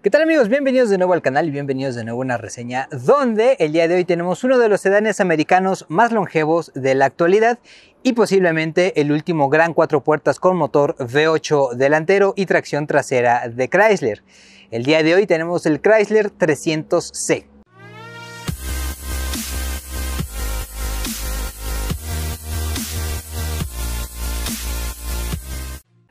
¿Qué tal amigos? Bienvenidos de nuevo al canal y bienvenidos de nuevo a una reseña donde el día de hoy tenemos uno de los sedanes americanos más longevos de la actualidad y posiblemente el último gran cuatro puertas con motor V8 delantero y tracción trasera de Chrysler. El día de hoy tenemos el Chrysler 300C.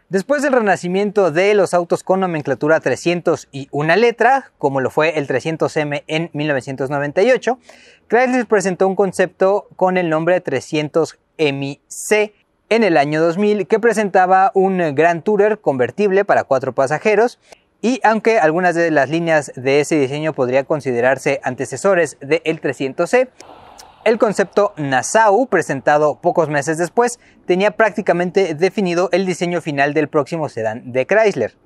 Después del renacimiento de los autos con nomenclatura 300 y una letra, como lo fue el 300M en 1998, Chrysler presentó un concepto con el nombre 300 mc en el año 2000 que presentaba un Grand Tourer convertible para cuatro pasajeros y aunque algunas de las líneas de ese diseño podría considerarse antecesores del 300C, el concepto Nassau, presentado pocos meses después, tenía prácticamente definido el diseño final del próximo sedán de Chrysler.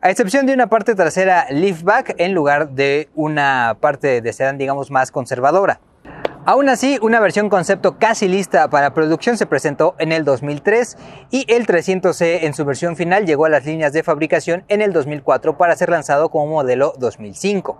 A excepción de una parte trasera liftback en lugar de una parte de sedán, digamos, más conservadora. Aún así, una versión concepto casi lista para producción se presentó en el 2003 y el 300C en su versión final llegó a las líneas de fabricación en el 2004 para ser lanzado como modelo 2005.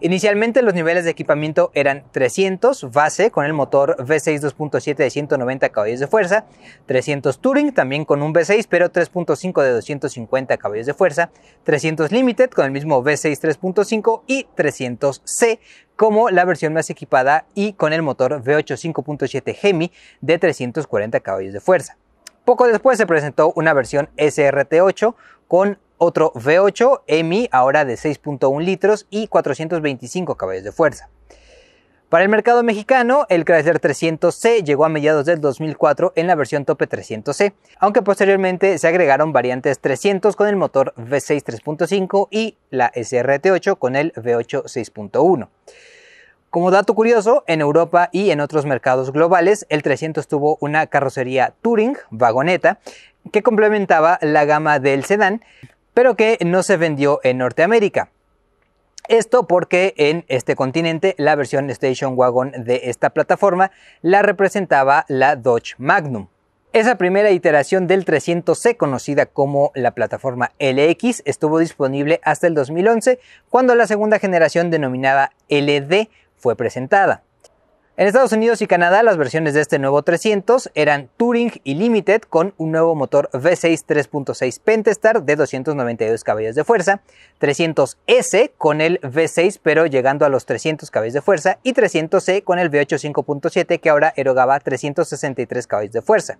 Inicialmente los niveles de equipamiento eran 300 base con el motor V6 2.7 de 190 caballos de fuerza, 300 Touring también con un V6 pero 3.5 de 250 caballos de fuerza, 300 Limited con el mismo V6 3.5 y 300C como la versión más equipada y con el motor V8 5.7 Hemi de 340 caballos de fuerza. Poco después se presentó una versión SRT8 con otro V8 EMI ahora de 6.1 litros y 425 caballos de fuerza. Para el mercado mexicano, el Chrysler 300C llegó a mediados del 2004 en la versión tope 300C, aunque posteriormente se agregaron variantes 300 con el motor V6 3.5 y la SRT8 con el V8 6.1. Como dato curioso, en Europa y en otros mercados globales, el 300 tuvo una carrocería Touring, vagoneta, que complementaba la gama del sedán, pero que no se vendió en Norteamérica. Esto porque en este continente la versión Station Wagon de esta plataforma la representaba la Dodge Magnum. Esa primera iteración del 300C, conocida como la plataforma LX, estuvo disponible hasta el 2011, cuando la segunda generación denominada LD fue presentada. En Estados Unidos y Canadá las versiones de este nuevo 300 eran Touring y Limited con un nuevo motor V6 3.6 Pentestar de 292 caballos de fuerza, 300S con el V6 pero llegando a los 300 caballos de fuerza y 300C e con el V8 5.7 que ahora erogaba 363 caballos de fuerza.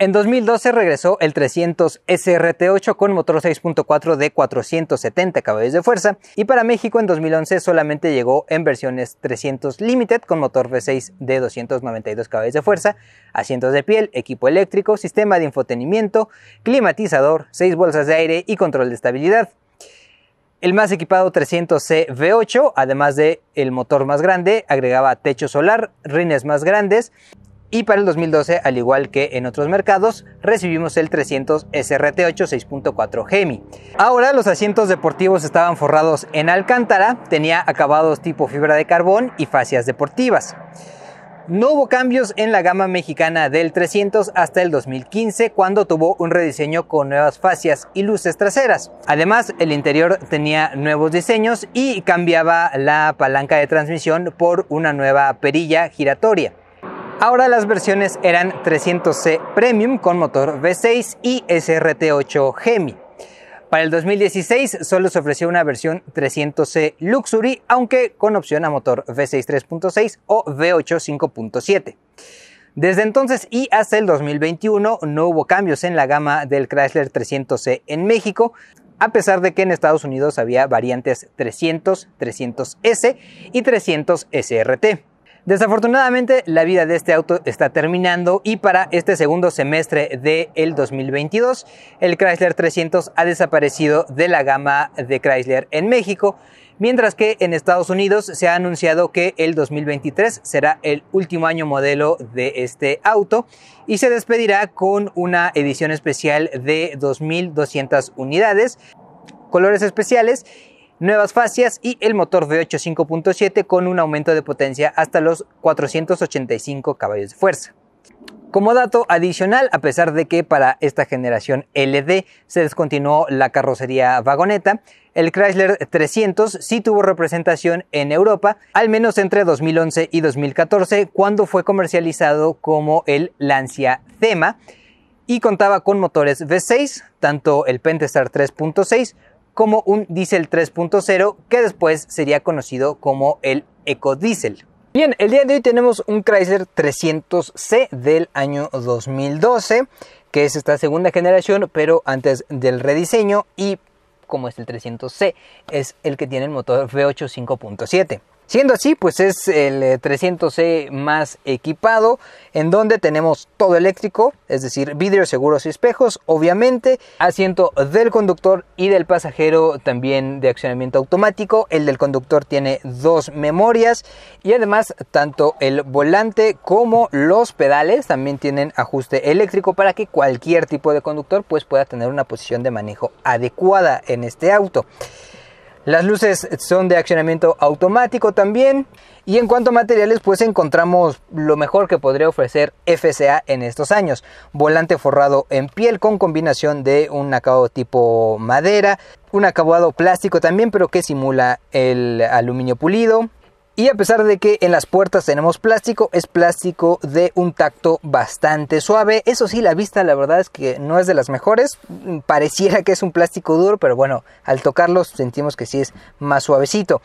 En 2012 regresó el 300 SRT8 con motor 6.4 de 470 caballos de fuerza y para México en 2011 solamente llegó en versiones 300 Limited con motor V6 de 292 caballos de fuerza, asientos de piel, equipo eléctrico, sistema de infotenimiento, climatizador, 6 bolsas de aire y control de estabilidad. El más equipado 300C V8, además de el motor más grande, agregaba techo solar, rines más grandes, y para el 2012, al igual que en otros mercados, recibimos el 300 SRT8 6.4 Gemi. Ahora los asientos deportivos estaban forrados en alcántara, tenía acabados tipo fibra de carbón y fascias deportivas. No hubo cambios en la gama mexicana del 300 hasta el 2015 cuando tuvo un rediseño con nuevas fascias y luces traseras. Además, el interior tenía nuevos diseños y cambiaba la palanca de transmisión por una nueva perilla giratoria. Ahora las versiones eran 300C Premium con motor V6 y SRT8 Gemi. Para el 2016 solo se ofreció una versión 300C Luxury, aunque con opción a motor V6 3.6 o V8 5.7. Desde entonces y hasta el 2021 no hubo cambios en la gama del Chrysler 300C en México, a pesar de que en Estados Unidos había variantes 300, 300S y 300 SRT. Desafortunadamente, la vida de este auto está terminando y para este segundo semestre del el 2022, el Chrysler 300 ha desaparecido de la gama de Chrysler en México, mientras que en Estados Unidos se ha anunciado que el 2023 será el último año modelo de este auto y se despedirá con una edición especial de 2.200 unidades, colores especiales nuevas fascias y el motor V8 5.7 con un aumento de potencia hasta los 485 caballos de fuerza. Como dato adicional, a pesar de que para esta generación LD se descontinuó la carrocería vagoneta, el Chrysler 300 sí tuvo representación en Europa, al menos entre 2011 y 2014, cuando fue comercializado como el Lancia Thema y contaba con motores V6, tanto el Pentestar 3.6 como un diésel 3.0 que después sería conocido como el ecodiesel. Bien, el día de hoy tenemos un Chrysler 300C del año 2012, que es esta segunda generación, pero antes del rediseño y como es el 300C, es el que tiene el motor V8 5.7. Siendo así, pues es el 300C eh, más equipado, en donde tenemos todo eléctrico, es decir, vidrios, seguros y espejos, obviamente, asiento del conductor y del pasajero también de accionamiento automático, el del conductor tiene dos memorias y además tanto el volante como los pedales también tienen ajuste eléctrico para que cualquier tipo de conductor pues pueda tener una posición de manejo adecuada en este auto. Las luces son de accionamiento automático también. Y en cuanto a materiales, pues encontramos lo mejor que podría ofrecer FCA en estos años. Volante forrado en piel con combinación de un acabado tipo madera, un acabado plástico también, pero que simula el aluminio pulido, y a pesar de que en las puertas tenemos plástico, es plástico de un tacto bastante suave. Eso sí, la vista la verdad es que no es de las mejores. Mm, pareciera que es un plástico duro, pero bueno, al tocarlo sentimos que sí es más suavecito.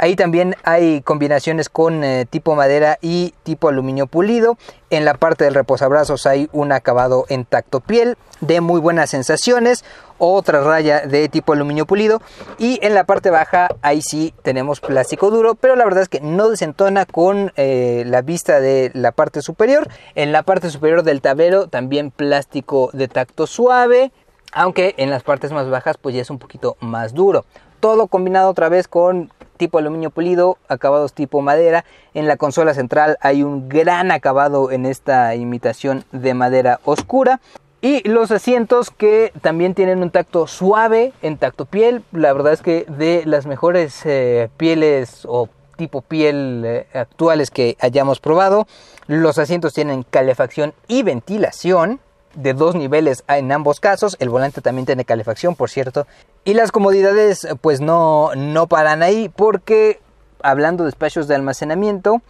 Ahí también hay combinaciones con eh, tipo madera y tipo aluminio pulido. En la parte del reposabrazos hay un acabado en tacto piel de muy buenas sensaciones. Otra raya de tipo aluminio pulido. Y en la parte baja ahí sí tenemos plástico duro. Pero la verdad es que no desentona con eh, la vista de la parte superior. En la parte superior del tablero también plástico de tacto suave. Aunque en las partes más bajas pues ya es un poquito más duro todo combinado otra vez con tipo aluminio pulido, acabados tipo madera. En la consola central hay un gran acabado en esta imitación de madera oscura. Y los asientos que también tienen un tacto suave en tacto piel. La verdad es que de las mejores eh, pieles o tipo piel eh, actuales que hayamos probado. Los asientos tienen calefacción y ventilación de dos niveles en ambos casos. El volante también tiene calefacción, por cierto. Y las comodidades pues no, no paran ahí porque hablando de espacios de almacenamiento,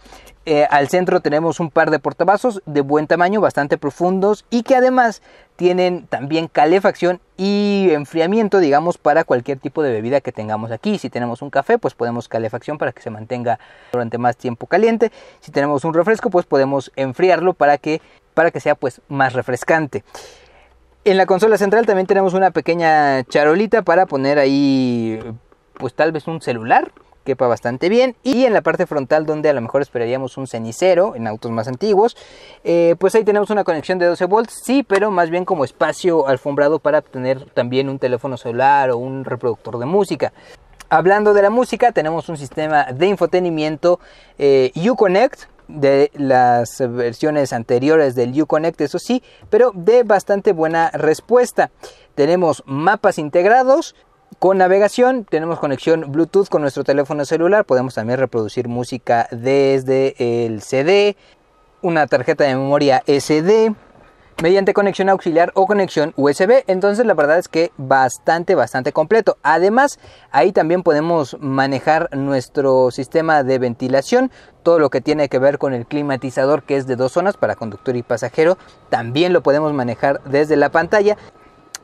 eh, al centro tenemos un par de portavasos de buen tamaño, bastante profundos y que además tienen también calefacción y enfriamiento, digamos, para cualquier tipo de bebida que tengamos aquí. Si tenemos un café, pues podemos calefacción para que se mantenga durante más tiempo caliente. Si tenemos un refresco, pues podemos enfriarlo para que, para que sea pues más refrescante. En la consola central también tenemos una pequeña charolita para poner ahí, pues tal vez un celular, quepa bastante bien. Y en la parte frontal, donde a lo mejor esperaríamos un cenicero en autos más antiguos, eh, pues ahí tenemos una conexión de 12 volts, sí, pero más bien como espacio alfombrado para tener también un teléfono celular o un reproductor de música. Hablando de la música, tenemos un sistema de infotenimiento eh, Uconnect de las versiones anteriores del Uconnect, eso sí, pero de bastante buena respuesta. Tenemos mapas integrados, con navegación, tenemos conexión Bluetooth con nuestro teléfono celular, podemos también reproducir música desde el CD, una tarjeta de memoria SD, mediante conexión auxiliar o conexión USB. Entonces la verdad es que bastante, bastante completo. Además, ahí también podemos manejar nuestro sistema de ventilación. Todo lo que tiene que ver con el climatizador que es de dos zonas para conductor y pasajero, también lo podemos manejar desde la pantalla.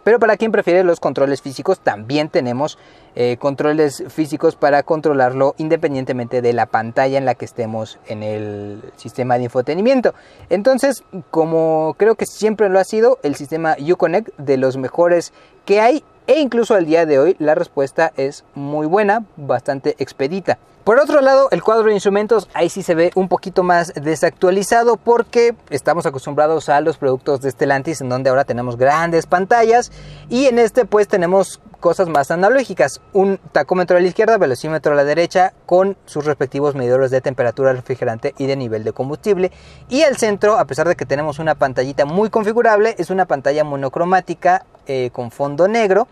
Pero para quien prefiere los controles físicos, también tenemos eh, controles físicos para controlarlo independientemente de la pantalla en la que estemos en el sistema de infotenimiento. Entonces, como creo que siempre lo ha sido, el sistema Uconnect de los mejores que hay e incluso al día de hoy la respuesta es muy buena, bastante expedita. Por otro lado, el cuadro de instrumentos ahí sí se ve un poquito más desactualizado porque estamos acostumbrados a los productos de Stellantis en donde ahora tenemos grandes pantallas y en este pues tenemos cosas más analógicas, un tacómetro a la izquierda, velocímetro a la derecha con sus respectivos medidores de temperatura refrigerante y de nivel de combustible y el centro, a pesar de que tenemos una pantallita muy configurable, es una pantalla monocromática eh, con fondo negro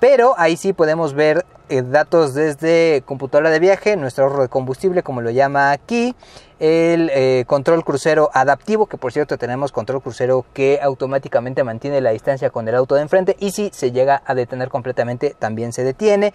pero ahí sí podemos ver eh, datos desde computadora de viaje, nuestro ahorro de combustible, como lo llama aquí, el eh, control crucero adaptivo, que por cierto tenemos control crucero que automáticamente mantiene la distancia con el auto de enfrente y si se llega a detener completamente también se detiene.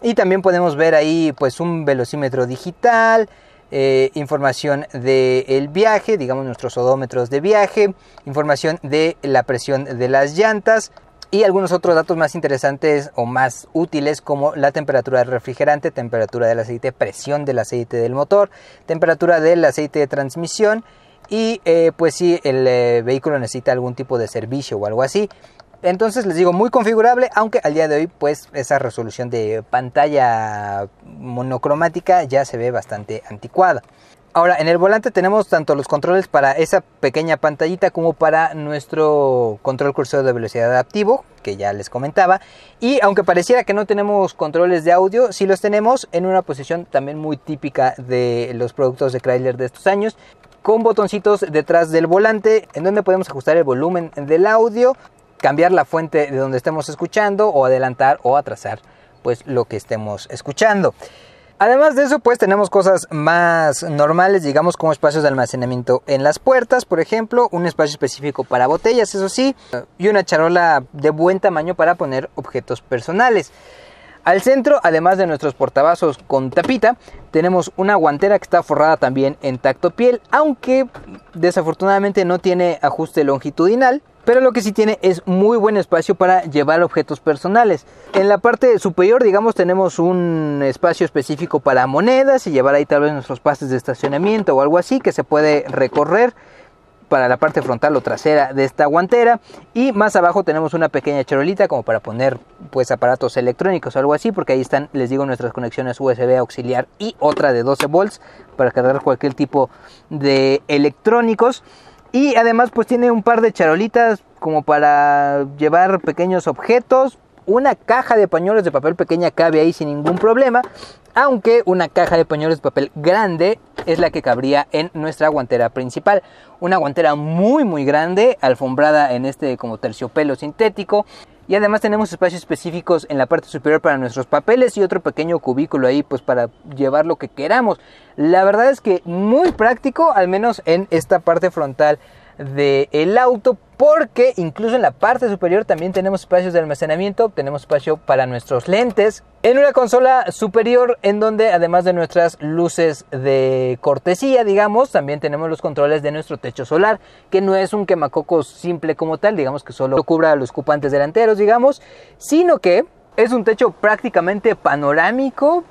Y también podemos ver ahí pues un velocímetro digital, eh, información del viaje, digamos nuestros odómetros de viaje, información de la presión de las llantas, y algunos otros datos más interesantes o más útiles como la temperatura del refrigerante, temperatura del aceite, presión del aceite del motor, temperatura del aceite de transmisión y eh, pues si el eh, vehículo necesita algún tipo de servicio o algo así. Entonces les digo, muy configurable, aunque al día de hoy pues esa resolución de pantalla monocromática ya se ve bastante anticuada. Ahora, en el volante tenemos tanto los controles para esa pequeña pantallita como para nuestro control cursor de velocidad adaptivo, que ya les comentaba. Y aunque pareciera que no tenemos controles de audio, sí los tenemos en una posición también muy típica de los productos de Chrysler de estos años, con botoncitos detrás del volante, en donde podemos ajustar el volumen del audio, cambiar la fuente de donde estemos escuchando o adelantar o atrasar pues lo que estemos escuchando. Además de eso, pues tenemos cosas más normales, digamos, como espacios de almacenamiento en las puertas, por ejemplo, un espacio específico para botellas, eso sí, y una charola de buen tamaño para poner objetos personales. Al centro, además de nuestros portavasos con tapita, tenemos una guantera que está forrada también en tacto piel, aunque desafortunadamente no tiene ajuste longitudinal pero lo que sí tiene es muy buen espacio para llevar objetos personales. En la parte superior, digamos, tenemos un espacio específico para monedas y llevar ahí tal vez nuestros pases de estacionamiento o algo así que se puede recorrer para la parte frontal o trasera de esta guantera y más abajo tenemos una pequeña charolita como para poner pues aparatos electrónicos o algo así porque ahí están les digo nuestras conexiones USB auxiliar y otra de 12 volts para cargar cualquier tipo de electrónicos y además pues tiene un par de charolitas como para llevar pequeños objetos. Una caja de pañuelos de papel pequeña cabe ahí sin ningún problema. Aunque una caja de pañuelos de papel grande es la que cabría en nuestra guantera principal. Una guantera muy muy grande, alfombrada en este como terciopelo sintético. Y además tenemos espacios específicos en la parte superior para nuestros papeles y otro pequeño cubículo ahí pues para llevar lo que queramos. La verdad es que muy práctico, al menos en esta parte frontal del auto, porque incluso en la parte superior también tenemos espacios de almacenamiento, tenemos espacio para nuestros lentes. En una consola superior en donde además de nuestras luces de cortesía, digamos, también tenemos los controles de nuestro techo solar, que no es un quemacocos simple como tal, digamos que solo cubra los cupantes delanteros, digamos, sino que es un techo prácticamente panorámico.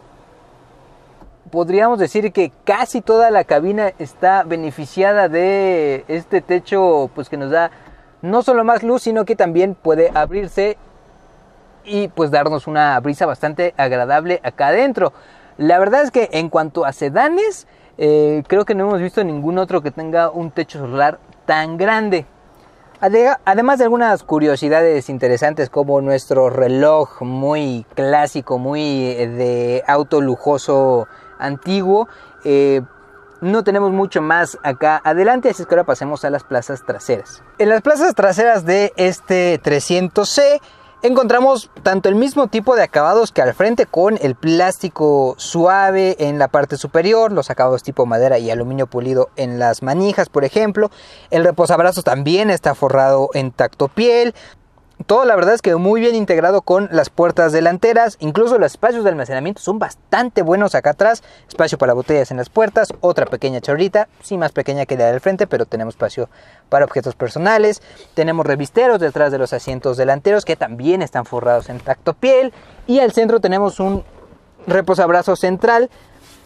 Podríamos decir que casi toda la cabina está beneficiada de este techo pues que nos da no solo más luz, sino que también puede abrirse y pues darnos una brisa bastante agradable acá adentro. La verdad es que en cuanto a sedanes, eh, creo que no hemos visto ningún otro que tenga un techo solar tan grande. Además de algunas curiosidades interesantes como nuestro reloj muy clásico, muy eh, de auto lujoso antiguo, eh, no tenemos mucho más acá adelante, así es que ahora pasemos a las plazas traseras. En las plazas traseras de este 300C encontramos tanto el mismo tipo de acabados que al frente con el plástico suave en la parte superior, los acabados tipo madera y aluminio pulido en las manijas, por ejemplo. El reposabrazos también está forrado en tacto piel, todo la verdad es que muy bien integrado con las puertas delanteras, incluso los espacios de almacenamiento son bastante buenos acá atrás, espacio para botellas en las puertas, otra pequeña chorrita, sí más pequeña que la del frente, pero tenemos espacio para objetos personales, tenemos revisteros detrás de los asientos delanteros que también están forrados en tacto piel y al centro tenemos un reposabrazo central,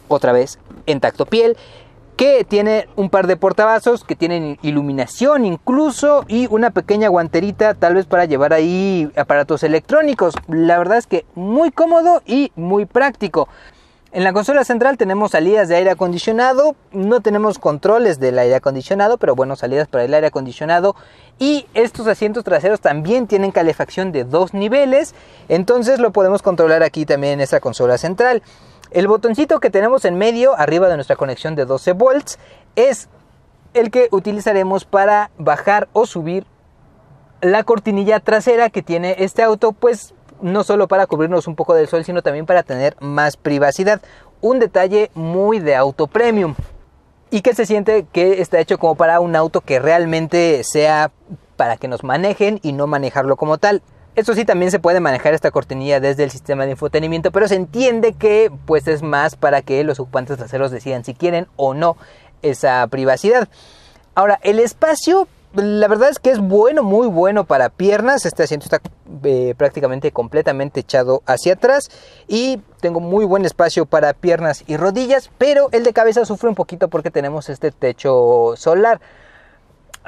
otra vez en tacto piel, que tiene un par de portavasos que tienen iluminación incluso y una pequeña guanterita tal vez para llevar ahí aparatos electrónicos. La verdad es que muy cómodo y muy práctico. En la consola central tenemos salidas de aire acondicionado, no tenemos controles del aire acondicionado, pero bueno, salidas para el aire acondicionado y estos asientos traseros también tienen calefacción de dos niveles, entonces lo podemos controlar aquí también en esta consola central. El botoncito que tenemos en medio, arriba de nuestra conexión de 12 volts, es el que utilizaremos para bajar o subir la cortinilla trasera que tiene este auto, pues no solo para cubrirnos un poco del sol, sino también para tener más privacidad. Un detalle muy de auto premium. Y que se siente que está hecho como para un auto que realmente sea para que nos manejen y no manejarlo como tal. Esto sí también se puede manejar esta cortinilla desde el sistema de infotenimiento, pero se entiende que pues es más para que los ocupantes traseros decidan si quieren o no esa privacidad. Ahora, el espacio la verdad es que es bueno, muy bueno para piernas. Este asiento está eh, prácticamente completamente echado hacia atrás y tengo muy buen espacio para piernas y rodillas, pero el de cabeza sufre un poquito porque tenemos este techo solar.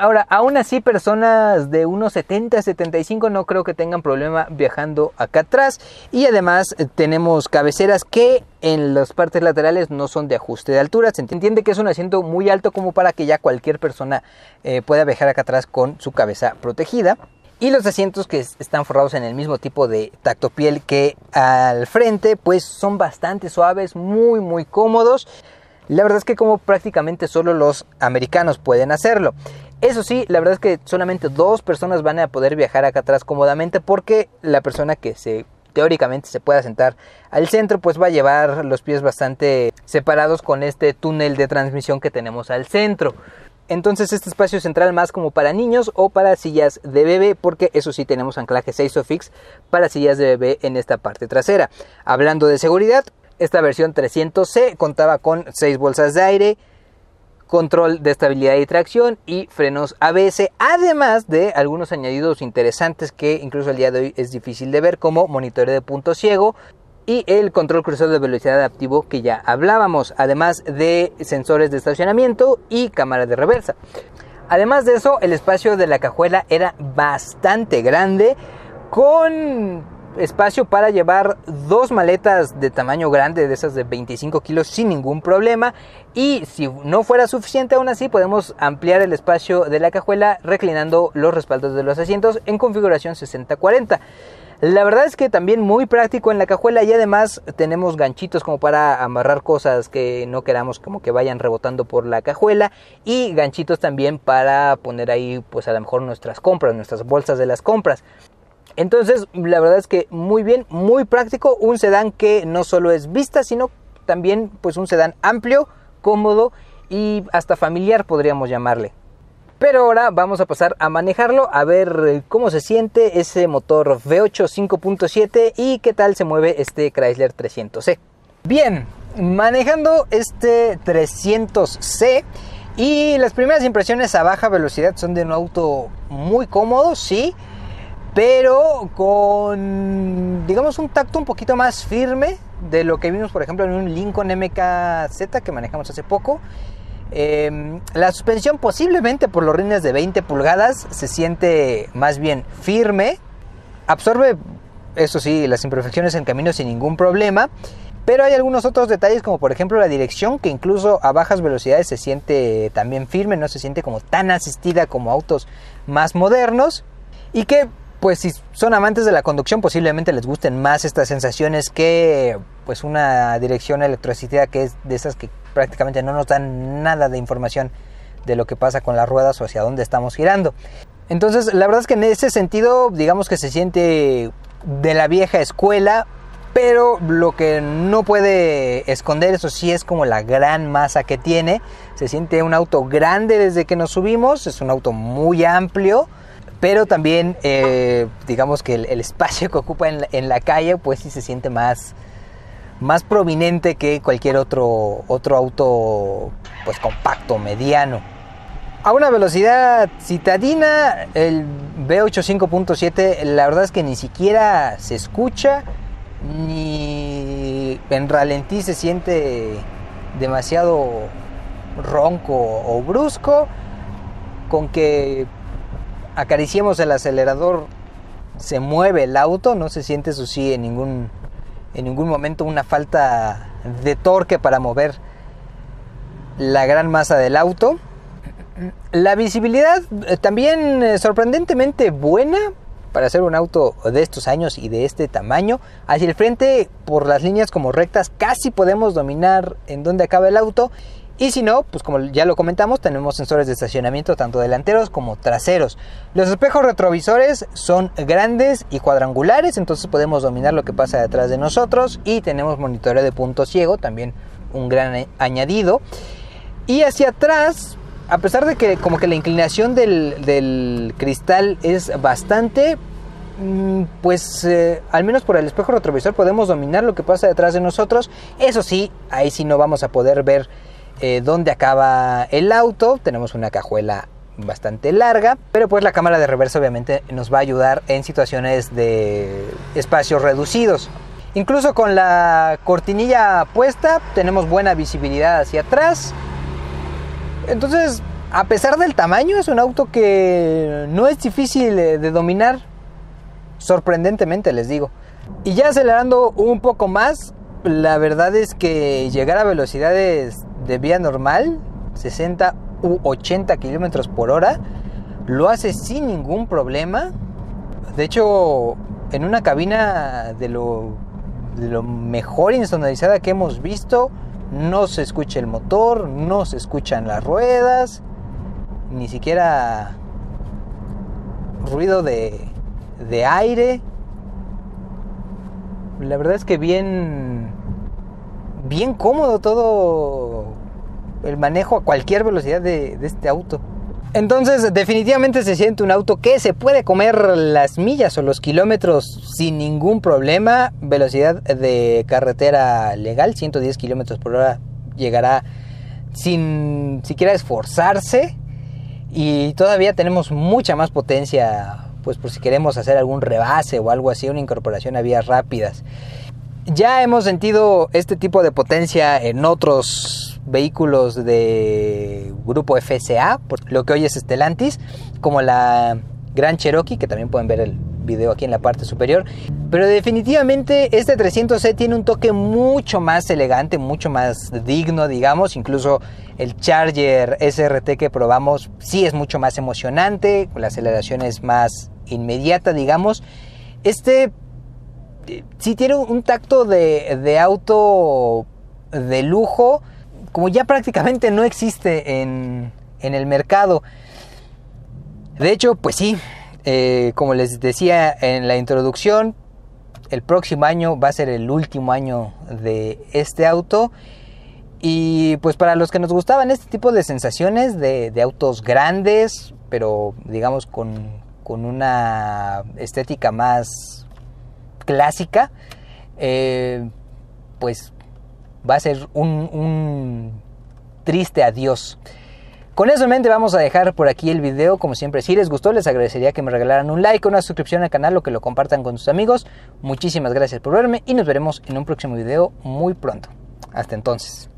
Ahora, aún así, personas de unos 70, 75 no creo que tengan problema viajando acá atrás. Y además eh, tenemos cabeceras que en las partes laterales no son de ajuste de altura. Se entiende que es un asiento muy alto como para que ya cualquier persona eh, pueda viajar acá atrás con su cabeza protegida. Y los asientos que están forrados en el mismo tipo de tacto piel que al frente, pues son bastante suaves, muy, muy cómodos. La verdad es que como prácticamente solo los americanos pueden hacerlo. Eso sí, la verdad es que solamente dos personas van a poder viajar acá atrás cómodamente porque la persona que se teóricamente se pueda sentar al centro, pues va a llevar los pies bastante separados con este túnel de transmisión que tenemos al centro. Entonces este espacio central más como para niños o para sillas de bebé, porque eso sí tenemos anclaje 6 o fix para sillas de bebé en esta parte trasera. Hablando de seguridad, esta versión 300C contaba con seis bolsas de aire, control de estabilidad y tracción y frenos ABS, además de algunos añadidos interesantes que incluso al día de hoy es difícil de ver como monitoreo de punto ciego y el control cruzado de velocidad adaptivo que ya hablábamos, además de sensores de estacionamiento y cámara de reversa. Además de eso, el espacio de la cajuela era bastante grande con espacio para llevar dos maletas de tamaño grande, de esas de 25 kilos, sin ningún problema. Y si no fuera suficiente aún así, podemos ampliar el espacio de la cajuela reclinando los respaldos de los asientos en configuración 60-40. La verdad es que también muy práctico en la cajuela y además tenemos ganchitos como para amarrar cosas que no queramos como que vayan rebotando por la cajuela y ganchitos también para poner ahí pues a lo mejor nuestras compras, nuestras bolsas de las compras. Entonces, la verdad es que muy bien, muy práctico, un sedán que no solo es vista, sino también pues un sedán amplio, cómodo y hasta familiar podríamos llamarle. Pero ahora vamos a pasar a manejarlo, a ver cómo se siente ese motor V8 5.7 y qué tal se mueve este Chrysler 300C. Bien, manejando este 300C y las primeras impresiones a baja velocidad son de un auto muy cómodo, sí, pero con, digamos, un tacto un poquito más firme de lo que vimos, por ejemplo, en un Lincoln MKZ que manejamos hace poco. Em, la suspensión posiblemente por los rines de 20 pulgadas se siente más bien firme, absorbe, eso sí, las imperfecciones en camino sin ningún problema, pero hay algunos otros detalles como por ejemplo la dirección que incluso a bajas velocidades se siente también firme, no se siente como tan asistida como autos más modernos y que pues si son amantes de la conducción posiblemente les gusten más estas sensaciones que pues una dirección electricidad que es de esas que prácticamente no nos dan nada de información de lo que pasa con las ruedas o hacia dónde estamos girando. Entonces la verdad es que en ese sentido digamos que se siente de la vieja escuela, pero lo que no puede esconder eso sí es como la gran masa que tiene. Se siente un auto grande desde que nos subimos, es un auto muy amplio pero también eh, digamos que el, espacio que ocupa en la, calle pues sí se siente más más prominente que cualquier otro otro auto pues compacto mediano a una velocidad citadina el b 8 5.7 la verdad es que ni siquiera se escucha ni en ralentí se siente demasiado ronco o brusco con que acariciemos el acelerador, se mueve el auto, no se siente eso sí en ningún, en ningún momento una falta de torque para mover la gran masa del auto. La visibilidad eh, también eh, sorprendentemente buena para ser un auto de estos años y de este tamaño. Hacia el frente, por las líneas como rectas, casi podemos dominar en dónde acaba el auto y si no, pues como ya lo comentamos, tenemos sensores de estacionamiento tanto delanteros como traseros. Los espejos retrovisores son grandes y cuadrangulares, entonces podemos dominar lo que pasa detrás de nosotros y tenemos monitoreo de punto ciego, también un gran añadido. Y hacia atrás, a pesar de que como que la inclinación del, cristal es bastante, mm, pues eh, al menos por el espejo retrovisor podemos dominar lo que pasa detrás de nosotros. Eso sí, ahí sí no vamos a poder ver eh, donde acaba el auto. Tenemos una cajuela bastante larga, pero pues la cámara de reversa obviamente nos va a ayudar en situaciones de espacios reducidos. Incluso con la cortinilla puesta tenemos buena visibilidad hacia atrás. Entonces, a pesar del tamaño, es un auto que no es difícil eh, de dominar. Sorprendentemente les digo. Y ya acelerando un poco más, la verdad es que llegar a velocidades de vía normal, 60 u 80 kilómetros por hora, lo hace sin ningún problema. De hecho, en una cabina de lo, de lo mejor insonorizada que hemos visto, no se escucha el motor, no se escuchan las ruedas, ni siquiera ruido de, de aire. La verdad es que bien, bien cómodo todo el manejo a cualquier velocidad de, este auto. Entonces definitivamente se siente un auto que se puede comer las millas o los kilómetros sin ningún problema. Velocidad de carretera legal, 110 kilómetros por hora, llegará sin siquiera esforzarse. Y todavía tenemos mucha más potencia, pues por si queremos hacer algún rebase o algo así, una incorporación a vías rápidas. Ya hemos sentido este tipo de potencia en otros vehículos de grupo FSA, lo que hoy es Stellantis, como la Gran Cherokee, que también pueden ver el video aquí en la parte superior. Pero definitivamente este 300C tiene un toque mucho más elegante, mucho más digno, digamos. Incluso el Charger SRT que probamos sí es mucho más emocionante, la aceleración es más inmediata, digamos. Este eh, sí tiene un tacto de, de auto de lujo como ya prácticamente no existe en, el mercado. De hecho, pues sí, eh, como les decía en la introducción, el próximo año va a ser el último año de este auto. Y pues para los que nos gustaban este tipo de sensaciones de, autos grandes, pero digamos con, una estética más clásica, eh, pues va a ser un, triste adiós. Con eso en mente vamos a dejar por aquí el video, como siempre si les gustó les agradecería que me regalaran un like, una suscripción al canal o que lo compartan con sus amigos. Muchísimas gracias por verme y nos veremos en un próximo video muy pronto. Hasta entonces.